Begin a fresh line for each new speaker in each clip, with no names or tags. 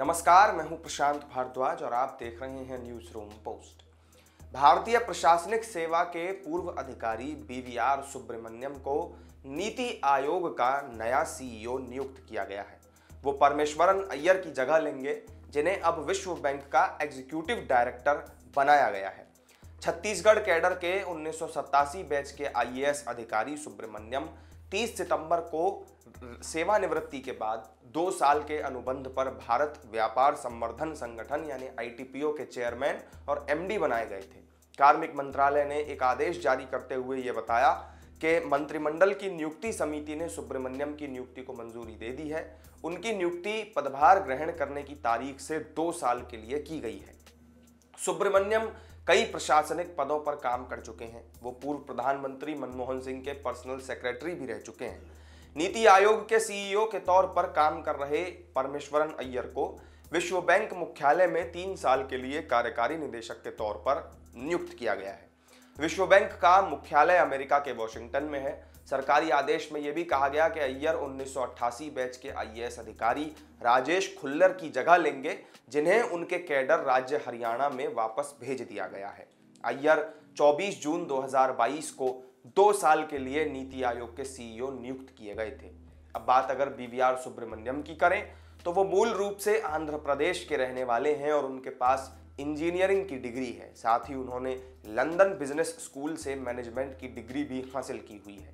नमस्कार मैं हूं प्रशांत भारद्वाज और आप देख रहे हैं न्यूज रूम पोस्ट भारतीय प्रशासनिक सेवा के पूर्व अधिकारी बीवीआर सुब्रमण्यम को नीति आयोग का नया सीईओ e नियुक्त किया गया है वो परमेश्वरन अय्यर की जगह लेंगे जिन्हें अब विश्व बैंक का एग्जीक्यूटिव डायरेक्टर बनाया गया है छत्तीसगढ़ कैडर के उन्नीस बैच के आई अधिकारी सुब्रमण्यम 30 सितंबर को सेवानिवृत्ति के बाद दो साल के अनुबंध पर भारत व्यापार संवर्धन संगठन यानी आईटीपीओ के चेयरमैन और एमडी बनाए गए थे कार्मिक मंत्रालय ने एक आदेश जारी करते हुए ये बताया कि मंत्रिमंडल की नियुक्ति समिति ने सुब्रमण्यम की नियुक्ति को मंजूरी दे दी है उनकी नियुक्ति पदभार ग्रहण करने की तारीख से दो साल के लिए की गई है सुब्रमण्यम कई प्रशासनिक पदों पर काम कर चुके हैं वो पूर्व प्रधानमंत्री मनमोहन सिंह के पर्सनल सेक्रेटरी भी रह चुके हैं नीति आयोग के सीईओ के तौर पर काम कर रहे परमेश्वरन अय्यर को विश्व बैंक मुख्यालय में तीन साल के लिए कार्यकारी निदेशक के तौर पर नियुक्त किया गया है विश्व बैंक का मुख्यालय अमेरिका के वॉशिंगटन में है सरकारी आदेश में यह भी कहा गया कि अय्यर 1988 बैच के आईएएस अधिकारी राजेश खुल्लर की जगह लेंगे जिन्हें उनके कैडर राज्य हरियाणा में वापस भेज दिया गया है अय्यर 24 जून 2022 को दो साल के लिए नीति आयोग के सीईओ नियुक्त किए गए थे अब बात अगर बीवीआर सुब्रमण्यम की करें तो वो मूल रूप से आंध्र प्रदेश के रहने वाले हैं और उनके पास इंजीनियरिंग की डिग्री है साथ ही उन्होंने लंदन बिजनेस स्कूल से मैनेजमेंट की डिग्री भी हासिल की हुई है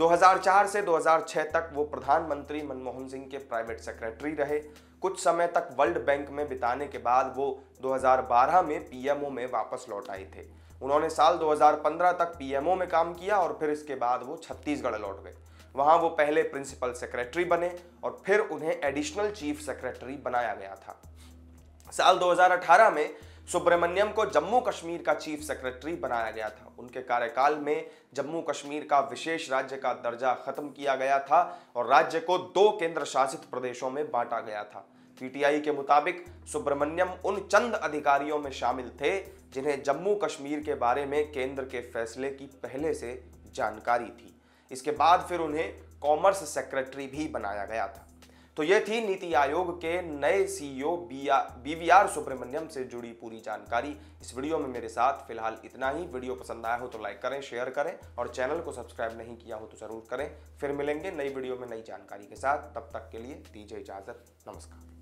2004 से 2006 तक वो प्रधानमंत्री मनमोहन सिंह के प्राइवेट सेक्रेटरी रहे कुछ समय तक वर्ल्ड बैंक में बिताने के बाद वो 2012 में पीएमओ में वापस लौट आए थे उन्होंने साल 2015 तक पीएमओ में काम किया और फिर इसके बाद वो छत्तीसगढ़ लौट गए वहाँ वो पहले प्रिंसिपल सेक्रेटरी बने और फिर उन्हें एडिशनल चीफ सेक्रेटरी बनाया गया था साल 2018 में सुब्रमण्यम को जम्मू कश्मीर का चीफ सेक्रेटरी बनाया गया था उनके कार्यकाल में जम्मू कश्मीर का विशेष राज्य का दर्जा खत्म किया गया था और राज्य को दो केंद्र शासित प्रदेशों में बांटा गया था पीटीआई के मुताबिक सुब्रमण्यम उन चंद अधिकारियों में शामिल थे जिन्हें जम्मू कश्मीर के बारे में केंद्र के फैसले की पहले से जानकारी थी इसके बाद फिर उन्हें कॉमर्स सेक्रेटरी भी बनाया गया था तो ये थी नीति आयोग के नए सीईओ बीवीआर e सुब्रमण्यम से जुड़ी पूरी जानकारी इस वीडियो में मेरे साथ फिलहाल इतना ही वीडियो पसंद आया हो तो लाइक करें शेयर करें और चैनल को सब्सक्राइब नहीं किया हो तो ज़रूर करें फिर मिलेंगे नई वीडियो में नई जानकारी के साथ तब तक के लिए दीजिए इजाज़त नमस्कार